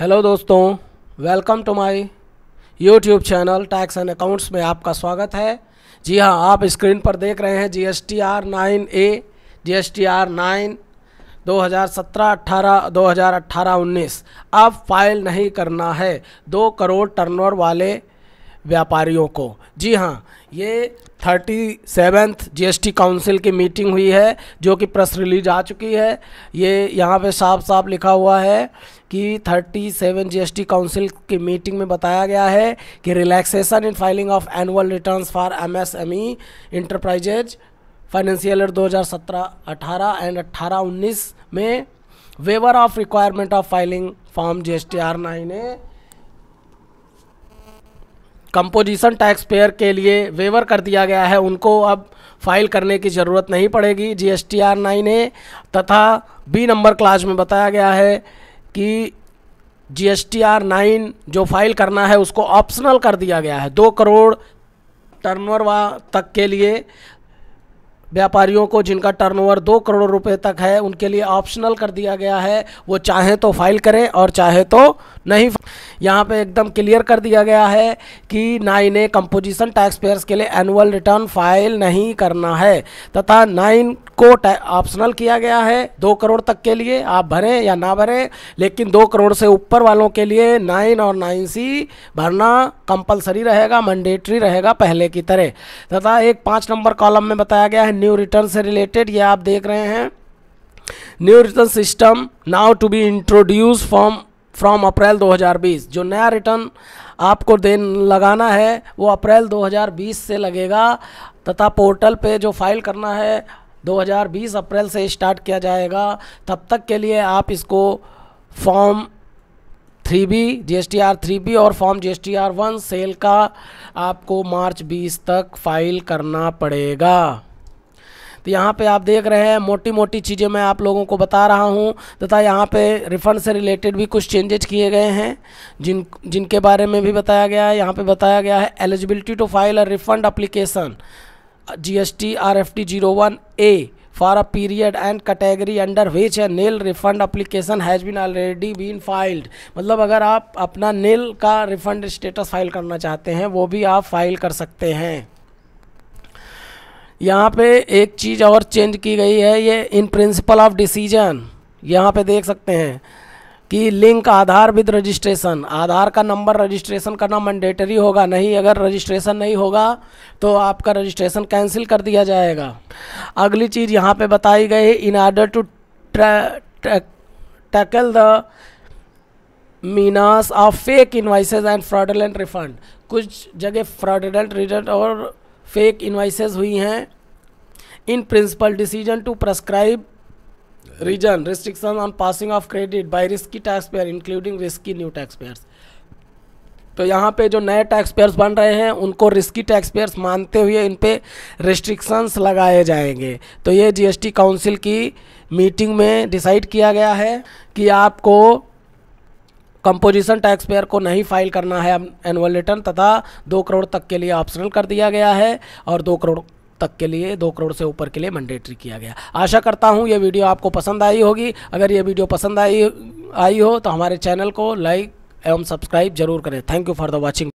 hello दोस्तों welcome to my YouTube channel tax and accounts में आपका स्वागत है जी हाँ आप स्क्रीन पर देख रहे हैं G S T R nine A G S T R nine दो हज़ार सत्रह अट्ठारह दो हज़ार अट्ठारह उन्नीस अब फाइल नहीं करना है दो करोड़ टर्नओवर वाले व्यापारियों को जी हाँ ये थर्टी सेवेंथ जी काउंसिल की मीटिंग हुई है जो कि प्रेस रिलीज आ चुकी है ये यहाँ पे साफ साफ लिखा हुआ है कि 37 जीएसटी काउंसिल की मीटिंग में बताया गया है कि relaxation in filing of annual returns for MSME enterprises financial year 2017-18 and 18-19 में waiver of requirement of filing form G S T R nine A composition tax payer के लिए वेवर कर दिया गया है उनको अब फाइल करने की ज़रूरत नहीं पड़ेगी G S T R nine A तथा बी नंबर क्लास में बताया गया है कि G S T R nine जो फाइल करना है उसको ऑप्शनल कर दिया गया है दो करोड़ टर्नओवर तक के लिए व्यापारियों को जिनका टर्नओवर दो करोड़ रुपए तक है उनके लिए ऑप्शनल कर दिया गया है वो चाहे तो फाइल करें और चाहे तो नहीं यहाँ पे एकदम क्लियर कर दिया गया है कि nine A composition tax payers के लिए एनुअल रिटर्न फाइल नहीं करना है तथा नाइन को ऑप्शनल किया गया है दो करोड़ तक के लिए आप भरें या ना भरें लेकिन दो करोड़ से ऊपर वालों के लिए नाइन और नाइन सी भरना कंपलसरी रहेगा मैंडेटरी रहेगा पहले की तरह तथा एक पाँच नंबर कॉलम में बताया गया है न्यू रिटर्न से रिलेटेड ये आप देख रहे हैं new return system now to be introduce from from April 2020 जो नया रिटर्न आपको देन लगाना है वो अप्रैल 2020 से लगेगा तथा पोर्टल पे जो फाइल करना है 2020 अप्रैल से स्टार्ट किया जाएगा तब तक के लिए आप इसको form three B G S T R three B और form G S T R one sale का आपको मार्च बीस तक फाइल करना पड़ेगा तो यहाँ पे आप देख रहे हैं मोटी मोटी चीज़ें मैं आप लोगों को बता रहा हूँ तथा यहाँ पे रिफंड से रिलेटेड भी कुछ चेंजेज किए गए हैं जिन जिनके बारे में भी बताया गया है यहाँ पे बताया गया है eligibility to file a refund application G S T R F T zero one A for a period and category under which है nil refund application has been already been filed मतलब अगर आप अपना नेल का refund status file करना चाहते हैं वो भी आप फाइल कर सकते हैं यहाँ पे एक चीज़ और चेंज की गई है ये इन प्रिंसिपल ऑफ डिसीजन यहाँ पे देख सकते हैं कि link Aadhaar with registration Aadhaar का नंबर रजिस्ट्रेशन करना मैंडेटरी होगा नहीं अगर रजिस्ट्रेशन नहीं होगा तो आपका रजिस्ट्रेशन कैंसिल कर दिया जाएगा अगली चीज़ यहाँ पे बताई गई in order to tackle the menace of fake invoices and fraudulent refund कुछ जगह फ्रॉडलेंट रिजल्ट और फेक इन्वाइसेस हुई हैं in principle decision to prescribe reason restriction on passing of credit by risky tax payer including risky new tax payers तो यहाँ पे जो नए टैक्स पेयर्स बन रहे हैं उनको रिस्की टैक्स पेयर्स मानते हुए इन पर रिस्ट्रिक्शंस लगाए जाएंगे तो ये जीएसटी काउंसिल की मीटिंग में डिसाइड किया गया है कि आपको कंपोजिशन टैक्स पेयर को नहीं फाइल करना है एनुअल रिटर्न तथा दो करोड़ तक के लिए ऑप्शनल कर दिया गया है और दो करोड़ तक के लिए दो करोड़ से ऊपर के लिए मैंडेटरी किया गया आशा करता हूँ ये वीडियो आपको पसंद आई होगी अगर ये वीडियो पसंद आई आई हो तो हमारे चैनल को लाइक एवं सब्सक्राइब जरूर करें thank you for the watching